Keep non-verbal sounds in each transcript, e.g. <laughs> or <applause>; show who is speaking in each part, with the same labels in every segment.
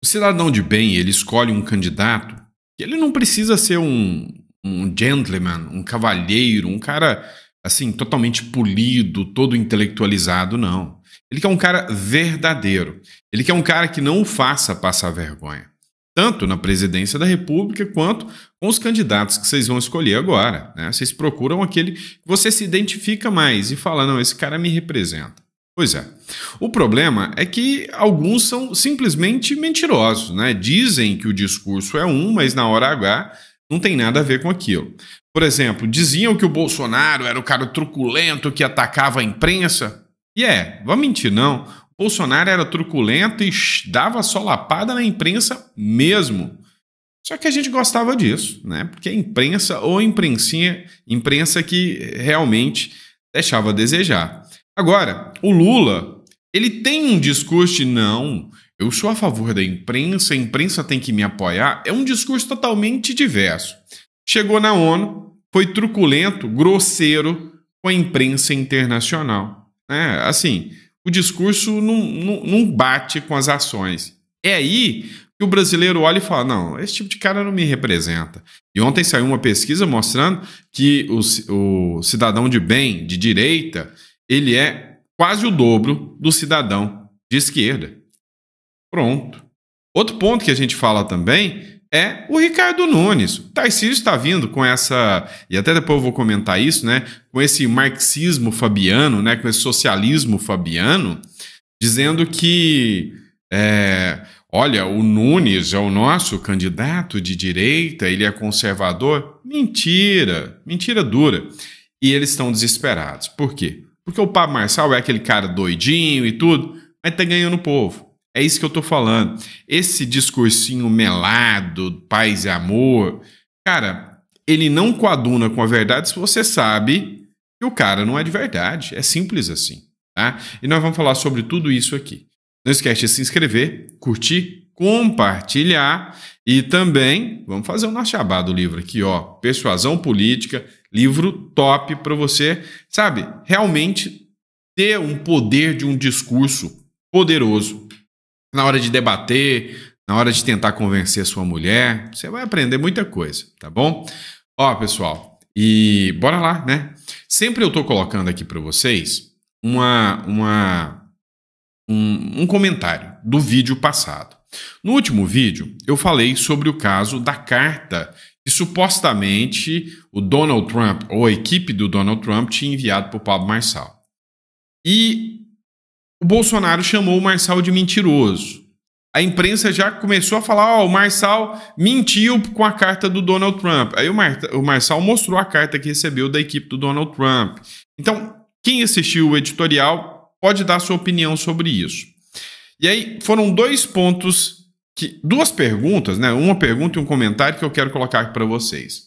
Speaker 1: O cidadão de bem, ele escolhe um candidato que ele não precisa ser um, um gentleman, um cavalheiro, um cara assim, totalmente polido, todo intelectualizado, não. Ele quer um cara verdadeiro. Ele quer um cara que não o faça passar vergonha. Tanto na presidência da República quanto com os candidatos que vocês vão escolher agora. Né? Vocês procuram aquele que você se identifica mais e fala: não, esse cara me representa. Pois é. O problema é que alguns são simplesmente mentirosos, né? Dizem que o discurso é um, mas na hora H não tem nada a ver com aquilo. Por exemplo, diziam que o Bolsonaro era o cara truculento que atacava a imprensa. E é, vamos mentir não. O Bolsonaro era truculento e dava solapada na imprensa mesmo. Só que a gente gostava disso, né? Porque a imprensa ou a imprensinha, imprensa que realmente deixava a desejar. Agora, o Lula, ele tem um discurso de não, eu sou a favor da imprensa, a imprensa tem que me apoiar, é um discurso totalmente diverso. Chegou na ONU, foi truculento, grosseiro com a imprensa internacional. É, assim, o discurso não, não, não bate com as ações. É aí que o brasileiro olha e fala: não, esse tipo de cara não me representa. E ontem saiu uma pesquisa mostrando que o, o cidadão de bem, de direita, ele é quase o dobro do cidadão de esquerda. Pronto. Outro ponto que a gente fala também é o Ricardo Nunes. O Tarcísio está vindo com essa, e até depois eu vou comentar isso, né? Com esse marxismo fabiano, né? Com esse socialismo fabiano, dizendo que é, olha, o Nunes é o nosso candidato de direita, ele é conservador. Mentira, mentira dura. E eles estão desesperados. Por quê? Porque o Pablo Marçal é aquele cara doidinho e tudo, mas tá ganhando o povo. É isso que eu tô falando. Esse discursinho melado, paz e amor, cara, ele não coaduna com a verdade se você sabe que o cara não é de verdade. É simples assim, tá? E nós vamos falar sobre tudo isso aqui. Não esquece de se inscrever, curtir, compartilhar e também vamos fazer o nosso jabá do livro aqui, ó, Persuasão Política, Livro top para você, sabe, realmente ter um poder de um discurso poderoso na hora de debater, na hora de tentar convencer sua mulher. Você vai aprender muita coisa, tá bom? Ó, pessoal, e bora lá, né? Sempre eu tô colocando aqui para vocês uma, uma um, um comentário do vídeo passado. No último vídeo, eu falei sobre o caso da carta que supostamente o Donald Trump, ou a equipe do Donald Trump, tinha enviado para o Pablo Marçal. E o Bolsonaro chamou o Marçal de mentiroso. A imprensa já começou a falar: oh, o Marçal mentiu com a carta do Donald Trump. Aí o, Mar o Marçal mostrou a carta que recebeu da equipe do Donald Trump. Então, quem assistiu o editorial pode dar sua opinião sobre isso. E aí foram dois pontos que duas perguntas, né? Uma pergunta e um comentário que eu quero colocar aqui para vocês.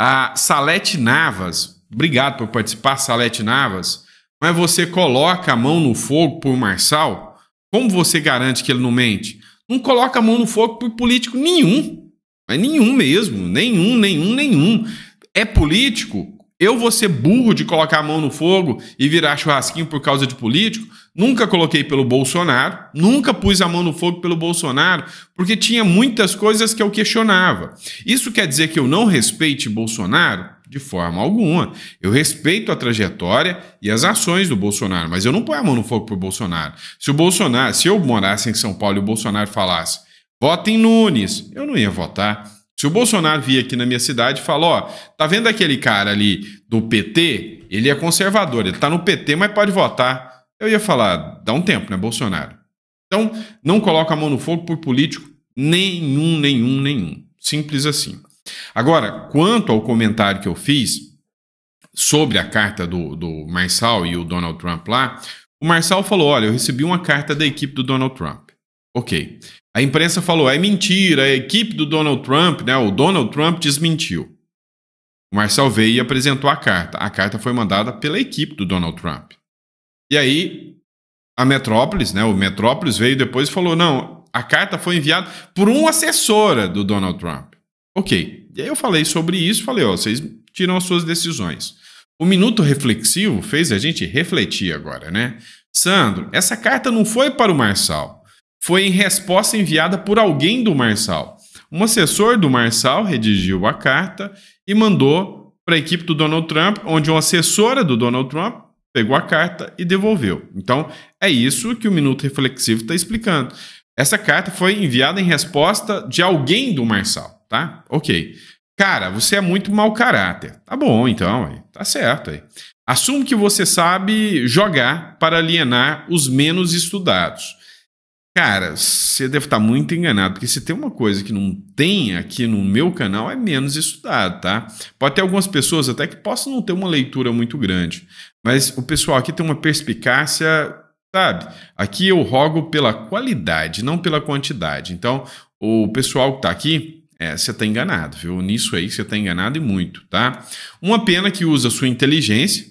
Speaker 1: A Salete Navas, obrigado por participar, Salete Navas. Mas você coloca a mão no fogo por Marçal? Como você garante que ele não mente? Não coloca a mão no fogo por político nenhum. É nenhum mesmo, nenhum, nenhum, nenhum. É político eu vou ser burro de colocar a mão no fogo e virar churrasquinho por causa de político? Nunca coloquei pelo Bolsonaro, nunca pus a mão no fogo pelo Bolsonaro, porque tinha muitas coisas que eu questionava. Isso quer dizer que eu não respeite Bolsonaro? De forma alguma. Eu respeito a trajetória e as ações do Bolsonaro, mas eu não ponho a mão no fogo por Bolsonaro. Se o Bolsonaro, se eu morasse em São Paulo e o Bolsonaro falasse, votem Nunes, eu não ia votar. Se o Bolsonaro vir aqui na minha cidade e falar, ó, tá vendo aquele cara ali do PT? Ele é conservador, ele tá no PT, mas pode votar. Eu ia falar, dá um tempo, né, Bolsonaro? Então, não coloca a mão no fogo por político nenhum, nenhum, nenhum. Simples assim. Agora, quanto ao comentário que eu fiz sobre a carta do, do Marçal e o Donald Trump lá, o Marçal falou: olha, eu recebi uma carta da equipe do Donald Trump. Ok. A imprensa falou: é mentira, a equipe do Donald Trump, né? O Donald Trump desmentiu. O Marcel veio e apresentou a carta. A carta foi mandada pela equipe do Donald Trump. E aí, a Metrópolis, né? O Metrópolis veio depois e falou: não, a carta foi enviada por uma assessora do Donald Trump. Ok. E aí eu falei sobre isso, falei: ó, vocês tiram as suas decisões. O minuto reflexivo fez a gente refletir agora, né? Sandro, essa carta não foi para o Marçal foi em resposta enviada por alguém do Marçal. Um assessor do Marçal redigiu a carta e mandou para a equipe do Donald Trump, onde uma assessora do Donald Trump pegou a carta e devolveu. Então, é isso que o Minuto Reflexivo está explicando. Essa carta foi enviada em resposta de alguém do Marçal, tá? Ok. Cara, você é muito mau caráter. Tá bom, então, tá certo aí. Assumo que você sabe jogar para alienar os menos estudados. Cara, você deve estar tá muito enganado, porque se tem uma coisa que não tem aqui no meu canal é menos estudado, tá? Pode ter algumas pessoas até que possam não ter uma leitura muito grande, mas o pessoal aqui tem uma perspicácia, sabe? Aqui eu rogo pela qualidade, não pela quantidade. Então, o pessoal que está aqui, é, você está enganado, viu? Nisso aí você está enganado e muito, tá? Uma pena que usa sua inteligência,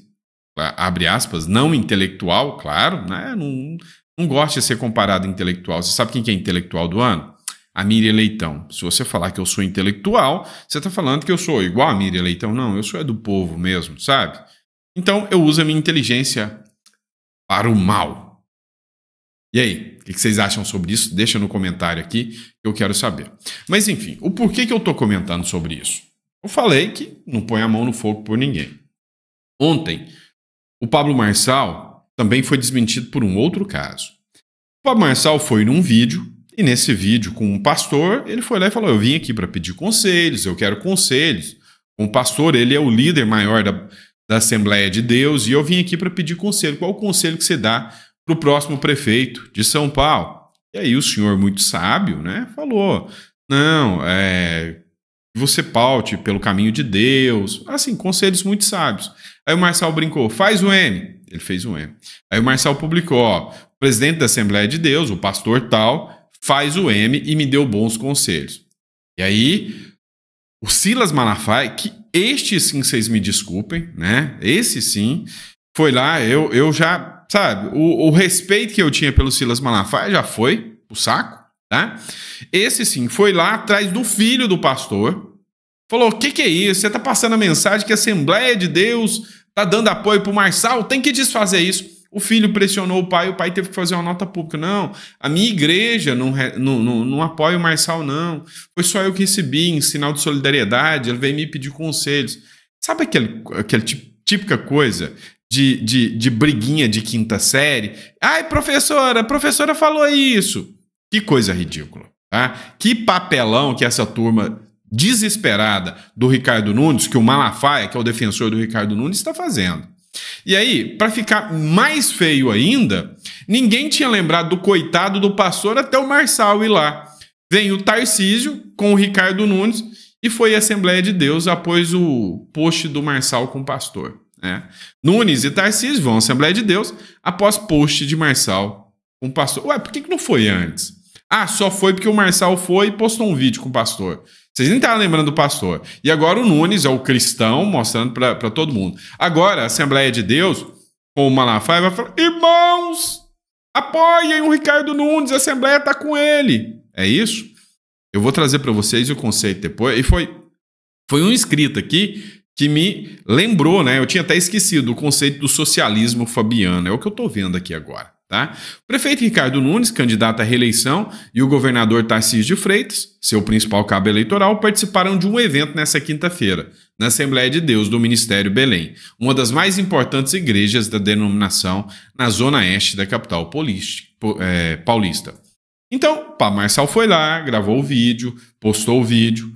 Speaker 1: abre aspas, não intelectual, claro, né? Não, não gosta de ser comparado intelectual. Você sabe quem que é intelectual do ano? A Miriam Leitão. Se você falar que eu sou intelectual, você está falando que eu sou igual a Miriam Leitão. Não, eu sou é do povo mesmo, sabe? Então eu uso a minha inteligência para o mal. E aí, o que vocês acham sobre isso? Deixa no comentário aqui, que eu quero saber. Mas enfim, o porquê que eu estou comentando sobre isso? Eu falei que não põe a mão no fogo por ninguém. Ontem, o Pablo Marçal também foi desmentido por um outro caso. O Pablo Marçal foi num vídeo, e nesse vídeo, com um pastor, ele foi lá e falou: Eu vim aqui para pedir conselhos, eu quero conselhos. Um pastor, ele é o líder maior da, da Assembleia de Deus, e eu vim aqui para pedir conselho. Qual o conselho que você dá para o próximo prefeito de São Paulo? E aí o senhor, muito sábio, né, falou: Não, é, você paute pelo caminho de Deus. Assim, conselhos muito sábios. Aí o Marçal brincou: Faz o M ele fez um M Aí o Marcel publicou, ó, o presidente da Assembleia de Deus, o pastor tal, faz o M e me deu bons conselhos. E aí, o Silas Malafaia, que este sim, vocês me desculpem, né? Esse sim, foi lá, eu, eu já, sabe, o, o respeito que eu tinha pelo Silas Malafaia já foi o saco, tá? Esse sim, foi lá atrás do filho do pastor, falou: o que, que é isso? Você tá passando a mensagem que a Assembleia de Deus tá dando apoio pro Marçal, tem que desfazer isso. O filho pressionou o pai, o pai teve que fazer uma nota pública. Não, a minha igreja não, não, não, não apoia o Marçal, não. Foi só eu que recebi em sinal de solidariedade, ele veio me pedir conselhos. Sabe aquele, aquele típica coisa de, de, de briguinha de quinta série? Ai, professora, a professora falou isso. Que coisa ridícula. Tá? Que papelão que essa turma desesperada do Ricardo Nunes, que o Malafaia, que é o defensor do Ricardo Nunes, está fazendo. E aí, para ficar mais feio ainda, ninguém tinha lembrado do coitado do pastor até o Marçal ir lá. Vem o Tarcísio com o Ricardo Nunes e foi a Assembleia de Deus após o post do Marçal com o pastor. Né? Nunes e Tarcísio vão à Assembleia de Deus após post de Marçal com o pastor. Ué, por que, que não foi antes? Ah, só foi porque o Marçal foi e postou um vídeo com o pastor. Vocês nem estavam lembrando do pastor. E agora o Nunes é o cristão mostrando para todo mundo. Agora a Assembleia de Deus, com o Malafaia, vai falar: irmãos, apoiem o Ricardo Nunes, a Assembleia está com ele. É isso? Eu vou trazer para vocês o conceito depois. E foi, foi um inscrito aqui que me lembrou, né? Eu tinha até esquecido o conceito do socialismo fabiano. É o que eu estou vendo aqui agora. Tá? O prefeito Ricardo Nunes, candidato à reeleição, e o governador Tarcísio de Freitas, seu principal cabo eleitoral, participaram de um evento nesta quinta-feira, na Assembleia de Deus do Ministério Belém, uma das mais importantes igrejas da denominação na zona oeste da capital é, paulista. Então, Pá Marçal foi lá, gravou o vídeo, postou o vídeo,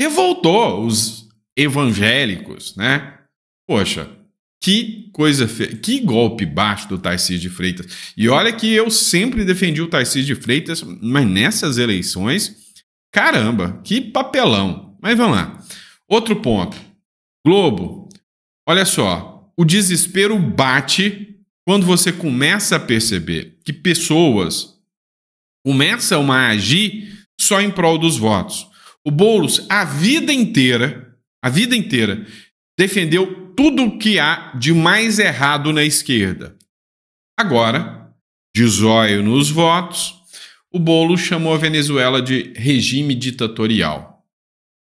Speaker 1: revoltou os evangélicos, né? Poxa, que coisa feia, que golpe baixo do Tarcísio de Freitas. E olha que eu sempre defendi o Tarcísio de Freitas, mas nessas eleições, caramba, que papelão. Mas vamos lá. Outro ponto. Globo. Olha só, o desespero bate quando você começa a perceber que pessoas começam a agir só em prol dos votos. O Boulos, a vida inteira, a vida inteira, defendeu tudo o que há de mais errado na esquerda. Agora, de zóio nos votos, o bolo chamou a Venezuela de regime ditatorial.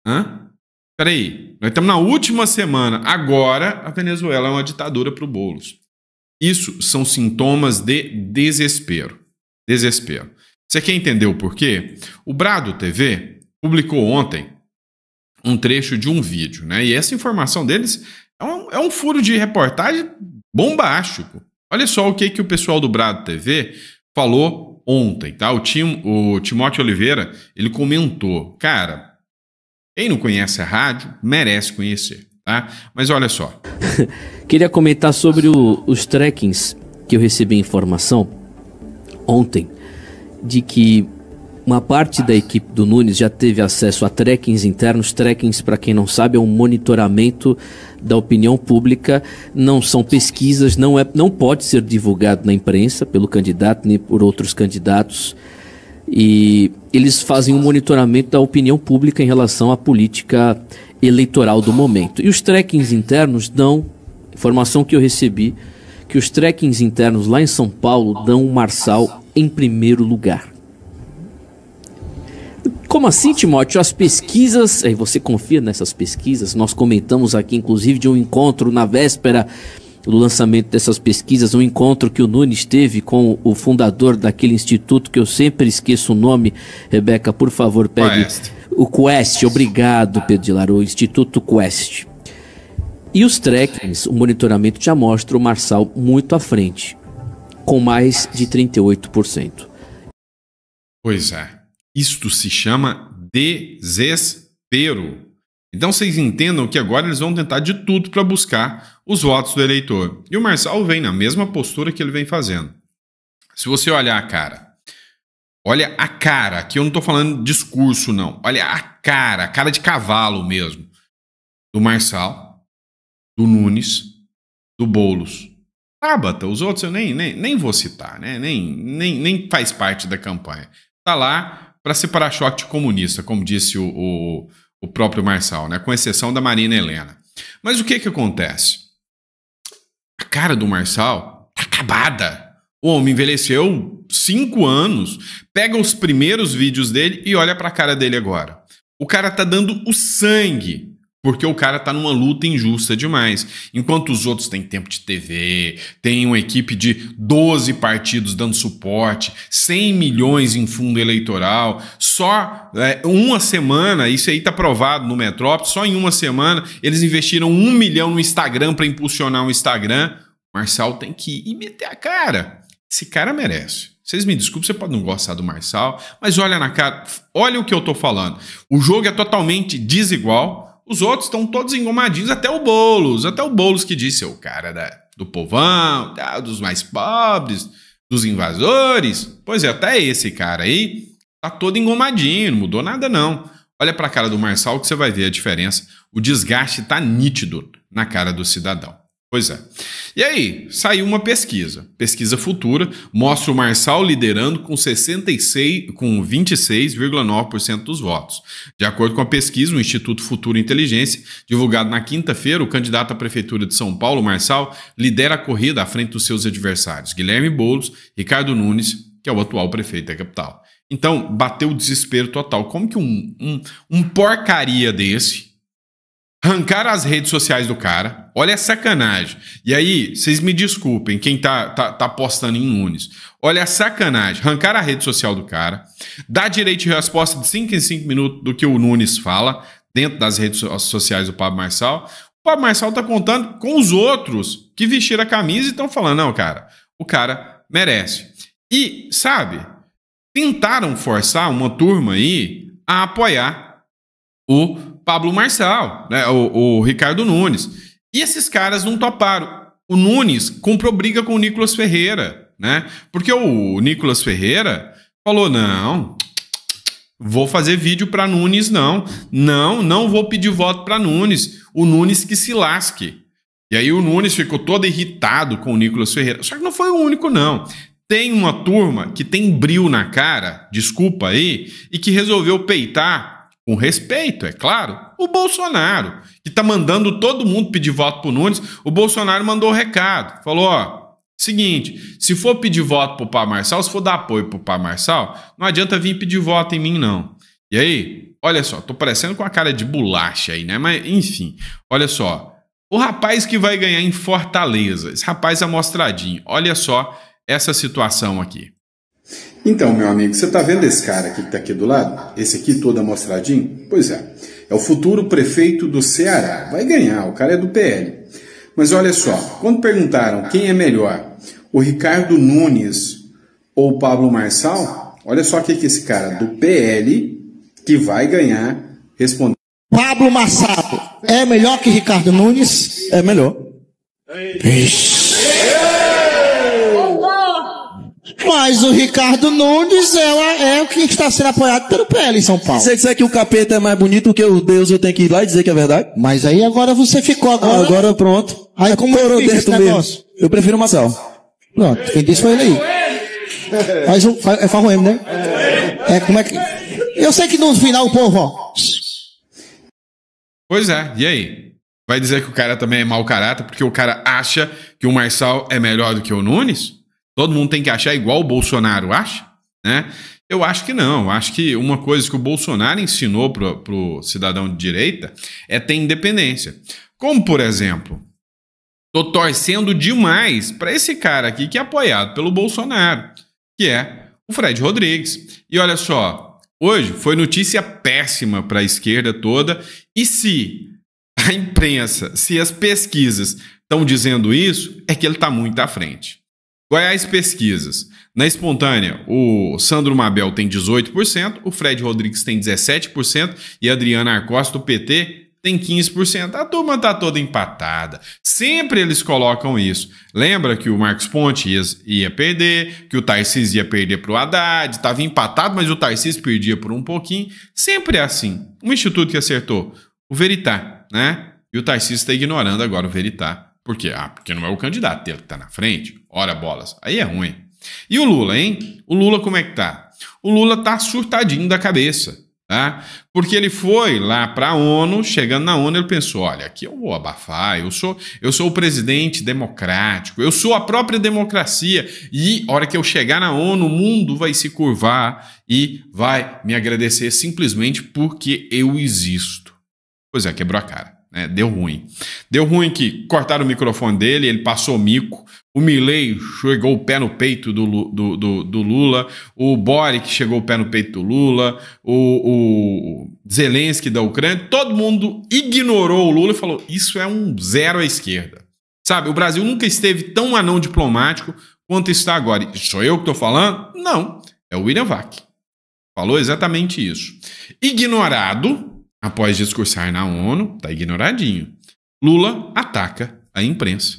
Speaker 1: Hã? Peraí, nós estamos na última semana. Agora a Venezuela é uma ditadura para o Boulos. Isso são sintomas de desespero. Desespero. Você quer entender o porquê? O Brado TV publicou ontem um trecho de um vídeo, né? E essa informação deles é um, é um furo de reportagem bombástico. Olha só o que, que o pessoal do Brado TV falou ontem, tá? O, Tim, o Timóteo Oliveira, ele comentou, cara, quem não conhece a rádio merece conhecer, tá? Mas olha só.
Speaker 2: <laughs> Queria comentar sobre o, os trackings que eu recebi informação ontem de que uma parte da equipe do Nunes já teve acesso a trackings internos. Trackings, para quem não sabe, é um monitoramento da opinião pública. Não são pesquisas, não, é, não pode ser divulgado na imprensa pelo candidato nem por outros candidatos. E eles fazem um monitoramento da opinião pública em relação à política eleitoral do momento. E os trackings internos dão, informação que eu recebi, que os trackings internos lá em São Paulo dão o Marçal em primeiro lugar. Como assim, Timóteo? As pesquisas, aí você confia nessas pesquisas? Nós comentamos aqui, inclusive, de um encontro na véspera do lançamento dessas pesquisas, um encontro que o Nunes teve com o fundador daquele instituto que eu sempre esqueço o nome, Rebeca, por favor, pegue. Quest. O Quest, obrigado, Pedro de Laro, o Instituto Quest. E os trackings, o monitoramento já mostra o Marçal muito à frente, com mais de 38%. Pois é.
Speaker 1: Isto se chama desespero. Então vocês entendam que agora eles vão tentar de tudo para buscar os votos do eleitor. E o Marçal vem na mesma postura que ele vem fazendo. Se você olhar a cara, olha a cara, aqui eu não estou falando discurso não, olha a cara, a cara de cavalo mesmo, do Marçal, do Nunes, do Bolos. Tabata, os outros eu nem, nem, nem vou citar, né? nem, nem, nem faz parte da campanha. Está lá para ser para comunista, como disse o, o, o, próprio Marçal, né? com exceção da Marina Helena. Mas o que que acontece? A cara do Marçal tá acabada. O homem envelheceu cinco anos. Pega os primeiros vídeos dele e olha para a cara dele agora. O cara tá dando o sangue porque o cara tá numa luta injusta demais. Enquanto os outros têm tempo de TV, tem uma equipe de 12 partidos dando suporte, 100 milhões em fundo eleitoral, só é, uma semana, isso aí tá provado no Metrópolis, só em uma semana eles investiram um milhão no Instagram para impulsionar o um Instagram. Marcial Marçal tem que ir e meter a cara. Esse cara merece. Vocês me desculpem, você pode não gostar do Marçal, mas olha na cara, olha o que eu tô falando. O jogo é totalmente desigual os outros estão todos engomadinhos, até o Boulos, até o Boulos que disse, é o cara da, do povão, da, tá, dos mais pobres, dos invasores. Pois é, até esse cara aí tá todo engomadinho, não mudou nada não. Olha para a cara do Marçal que você vai ver a diferença. O desgaste tá nítido na cara do cidadão. Pois é. E aí, saiu uma pesquisa, pesquisa futura, mostra o Marçal liderando com 66, com 26,9% dos votos. De acordo com a pesquisa, o Instituto Futuro Inteligência, divulgado na quinta-feira, o candidato à prefeitura de São Paulo, Marçal, lidera a corrida à frente dos seus adversários, Guilherme Boulos, Ricardo Nunes, que é o atual prefeito da capital. Então, bateu o desespero total. Como que um, um, um porcaria desse Arrancaram as redes sociais do cara. Olha a sacanagem. E aí, vocês me desculpem, quem tá, tá, tá postando em Nunes. Olha a sacanagem. Arrancaram a rede social do cara. Dá direito de resposta de 5 em 5 minutos do que o Nunes fala dentro das redes sociais do Pablo Marçal. O Pablo Marçal tá contando com os outros que vestiram a camisa e estão falando, não, cara, o cara merece. E, sabe, tentaram forçar uma turma aí a apoiar o Pablo Marçal, né, o, o Ricardo Nunes. E esses caras não toparam. O Nunes comprou briga com o Nicolas Ferreira, né? Porque o Nicolas Ferreira falou: não, vou fazer vídeo para Nunes, não. Não, não vou pedir voto para Nunes. O Nunes que se lasque. E aí o Nunes ficou todo irritado com o Nicolas Ferreira. Só que não foi o único, não. Tem uma turma que tem bril na cara, desculpa aí, e que resolveu peitar com respeito, é claro, o Bolsonaro, que está mandando todo mundo pedir voto para Nunes, o Bolsonaro mandou o um recado, falou, ó, seguinte, se for pedir voto para o Pá Marçal, se for dar apoio para o Pá Marçal, não adianta vir pedir voto em mim, não. E aí, olha só, tô parecendo com a cara de bolacha aí, né? Mas, enfim, olha só, o rapaz que vai ganhar em Fortaleza, esse rapaz amostradinho, é olha só essa situação aqui. Então, meu amigo, você está vendo esse cara aqui que está aqui do lado? Esse aqui todo amostradinho? Pois é, é o futuro prefeito do Ceará. Vai ganhar, o cara é do PL. Mas olha só, quando perguntaram quem é melhor, o Ricardo Nunes ou o Pablo Marçal, olha só o que, esse cara do PL, que vai ganhar, respondeu.
Speaker 2: Pablo Marçal é melhor que Ricardo Nunes? É melhor. Ixi. Mas o Ricardo Nunes ela é o que está sendo apoiado pelo PL em São Paulo. Se você disser que o capeta é mais bonito que o Deus, eu tenho que ir lá e dizer que é verdade? Mas aí agora você ficou agora. Ah, agora pronto. Aí é como eu fiz negócio? Mesmo. Eu prefiro o Marcel. Pronto, quem disse foi ele aí. Mas um, é, faz, é né? É, como é que. Eu sei que no final o povo, ó.
Speaker 1: Pois é, e aí? Vai dizer que o cara também é mau caráter porque o cara acha que o Marçal é melhor do que o Nunes? todo mundo tem que achar igual o Bolsonaro acha, né? Eu acho que não. Eu acho que uma coisa que o Bolsonaro ensinou para o cidadão de direita é ter independência. Como, por exemplo, estou torcendo demais para esse cara aqui que é apoiado pelo Bolsonaro, que é o Fred Rodrigues. E olha só, hoje foi notícia péssima para a esquerda toda. E se a imprensa, se as pesquisas estão dizendo isso, é que ele está muito à frente. Goiás Pesquisas. Na espontânea, o Sandro Mabel tem 18%, o Fred Rodrigues tem 17% e a Adriana Arcosta, do PT, tem 15%. A turma tá toda empatada. Sempre eles colocam isso. Lembra que o Marcos Ponte ia, ia perder, que o Tarcísio ia perder para o Haddad, estava empatado, mas o Tarcísio perdia por um pouquinho. Sempre é assim. Um instituto que acertou, o Veritá, né? E o Tarcísio está ignorando agora o Veritá. Por quê? Ah, porque não é o candidato dele que está na frente. Ora bolas. Aí é ruim. E o Lula, hein? O Lula como é que tá? O Lula tá surtadinho da cabeça, tá? Porque ele foi lá para a ONU, chegando na ONU ele pensou, olha, aqui eu vou abafar, eu sou, eu sou o presidente democrático, eu sou a própria democracia e a hora que eu chegar na ONU, o mundo vai se curvar e vai me agradecer simplesmente porque eu existo. Pois é, quebrou a cara. Né? deu ruim. Deu ruim que cortaram o microfone dele, ele passou mico. O Milley chegou o pé no peito do, do, do, do Lula. O Boric chegou o pé no peito do Lula. O, o Zelensky da Ucrânia. Todo mundo ignorou o Lula e falou: isso é um zero à esquerda. Sabe, o Brasil nunca esteve tão anão diplomático quanto está agora. Sou eu que estou falando? Não. É o William Vac. Falou exatamente isso. Ignorado, após discursar na ONU, tá ignoradinho. Lula ataca a imprensa.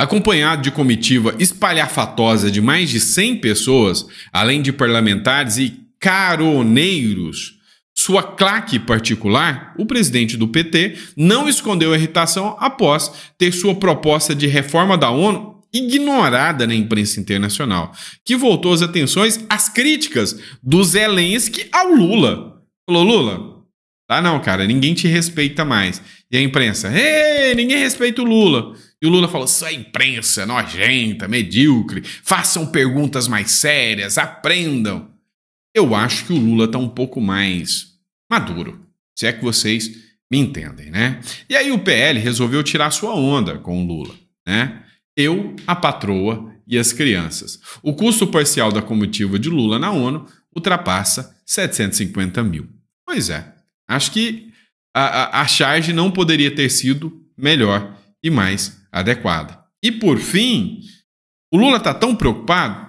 Speaker 1: Acompanhado de comitiva espalhafatosa de mais de 100 pessoas, além de parlamentares e caroneiros, sua claque particular, o presidente do PT não escondeu a irritação após ter sua proposta de reforma da ONU ignorada na imprensa internacional, que voltou as atenções às críticas do Zelensky ao Lula. Falou, Lula, tá não, cara, ninguém te respeita mais. E a imprensa, ei, ninguém respeita o Lula. E o Lula falou: sua é imprensa, nojenta, medíocre, façam perguntas mais sérias, aprendam. Eu acho que o Lula está um pouco mais maduro, se é que vocês me entendem, né? E aí o PL resolveu tirar sua onda com o Lula, né? Eu, a patroa e as crianças. O custo parcial da comitiva de Lula na ONU ultrapassa 750 mil. Pois é, Acho que a, a, a charge não poderia ter sido melhor e mais adequada. E por fim, o Lula está tão preocupado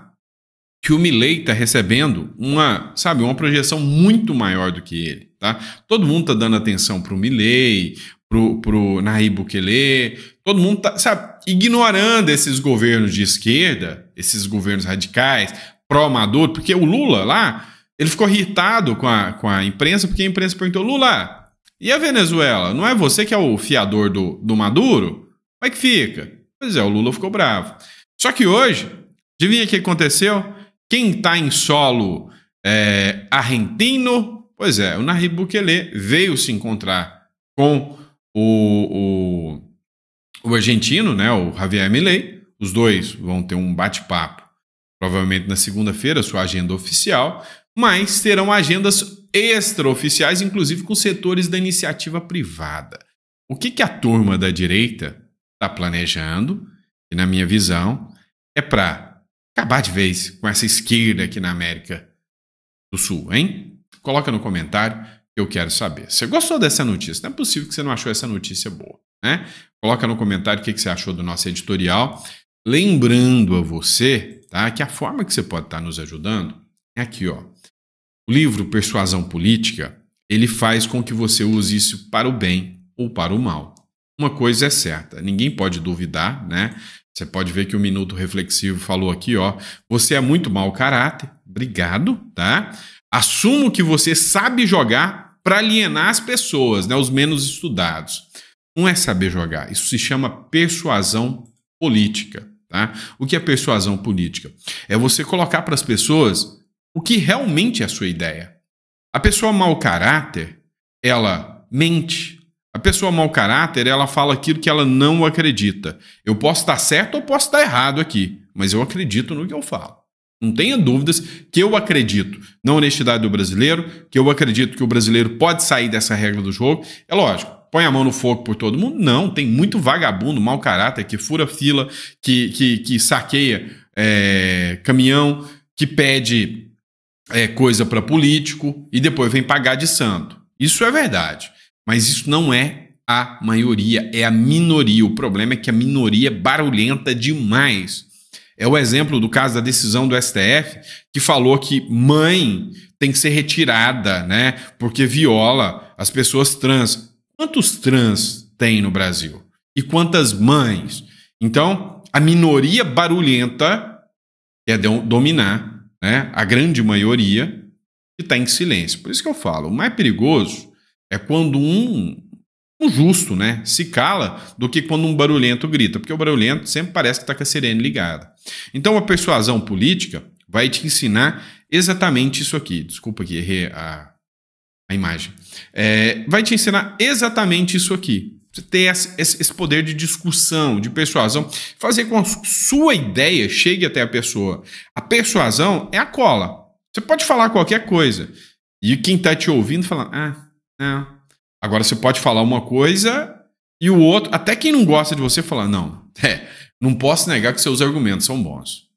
Speaker 1: que o Milley está recebendo uma, sabe, uma projeção muito maior do que ele, tá? Todo mundo está dando atenção para o Milley, pro, pro Nair Bukele, todo mundo está, sabe, ignorando esses governos de esquerda, esses governos radicais, pró-Maduro, porque o Lula lá ele ficou irritado com a, com a imprensa, porque a imprensa perguntou: Lula, e a Venezuela? Não é você que é o fiador do, do Maduro? Como é que fica? Pois é, o Lula ficou bravo. Só que hoje, adivinha o que aconteceu? Quem está em solo é, argentino? Pois é, o Nayib Bukele veio se encontrar com o, o, o argentino, né, o Javier Milei. Os dois vão ter um bate-papo, provavelmente na segunda-feira, sua agenda oficial mas terão agendas extraoficiais, inclusive com setores da iniciativa privada. O que, que a turma da direita está planejando, e na minha visão, é para acabar de vez com essa esquerda aqui na América do Sul, hein? Coloca no comentário que eu quero saber. Você gostou dessa notícia? Não é possível que você não achou essa notícia boa, né? Coloca no comentário o que, que você achou do nosso editorial. Lembrando a você tá, que a forma que você pode estar tá nos ajudando é aqui, ó o livro Persuasão Política, ele faz com que você use isso para o bem ou para o mal. Uma coisa é certa, ninguém pode duvidar, né? Você pode ver que o Minuto Reflexivo falou aqui, ó, você é muito mau caráter, obrigado, tá? Assumo que você sabe jogar para alienar as pessoas, né, os menos estudados. Não é saber jogar, isso se chama persuasão política, tá? O que é persuasão política? É você colocar para as pessoas o que realmente é a sua ideia. A pessoa mau caráter, ela mente. A pessoa mau caráter, ela fala aquilo que ela não acredita. Eu posso estar certo ou posso estar errado aqui, mas eu acredito no que eu falo. Não tenha dúvidas que eu acredito na honestidade do brasileiro, que eu acredito que o brasileiro pode sair dessa regra do jogo. É lógico, põe a mão no fogo por todo mundo. Não, tem muito vagabundo, mau caráter, que fura fila, que, que, que saqueia é, caminhão, que pede é coisa para político e depois vem pagar de santo. Isso é verdade, mas isso não é a maioria, é a minoria. O problema é que a minoria é barulhenta demais. É o exemplo do caso da decisão do STF que falou que mãe tem que ser retirada, né? Porque viola as pessoas trans. Quantos trans tem no Brasil? E quantas mães? Então, a minoria barulhenta quer dominar né, a grande maioria, que está em silêncio. Por isso que eu falo, o mais perigoso é quando um, um justo né, se cala do que quando um barulhento grita, porque o barulhento sempre parece que está com a sirene ligada. Então, a persuasão política vai te ensinar exatamente isso aqui. Desculpa que errei a, a imagem. É, vai te ensinar exatamente isso aqui. Você ter esse poder de discussão, de persuasão, fazer com que sua ideia chegue até a pessoa. A persuasão é a cola. Você pode falar qualquer coisa e quem está te ouvindo fala, ah, não. Agora você pode falar uma coisa e o outro, até quem não gosta de você, fala, não, <laughs> é, não posso negar que seus argumentos são bons.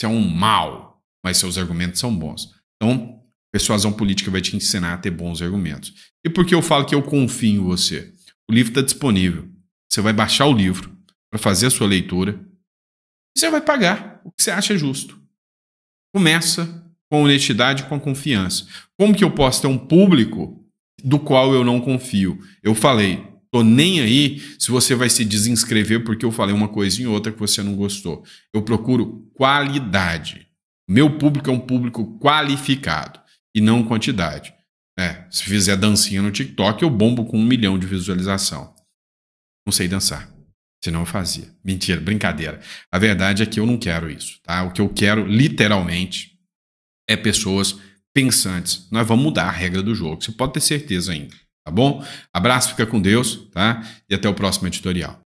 Speaker 1: Você é um mal, mas seus argumentos são bons. Então, persuasão política vai te ensinar a ter bons argumentos. E por que eu falo que eu confio em você? O livro está disponível. Você vai baixar o livro para fazer a sua leitura. E você vai pagar o que você acha justo. Começa com honestidade e com confiança. Como que eu posso ter um público do qual eu não confio? Eu falei, tô nem aí se você vai se desinscrever porque eu falei uma coisa em outra que você não gostou. Eu procuro qualidade. Meu público é um público qualificado e não quantidade. É, se fizer dancinha no TikTok, eu bombo com um milhão de visualização. Não sei dançar. Senão eu fazia. Mentira, brincadeira. A verdade é que eu não quero isso, tá? O que eu quero, literalmente, é pessoas pensantes. Nós vamos mudar a regra do jogo, você pode ter certeza ainda, tá bom? Abraço, fica com Deus, tá? E até o próximo editorial.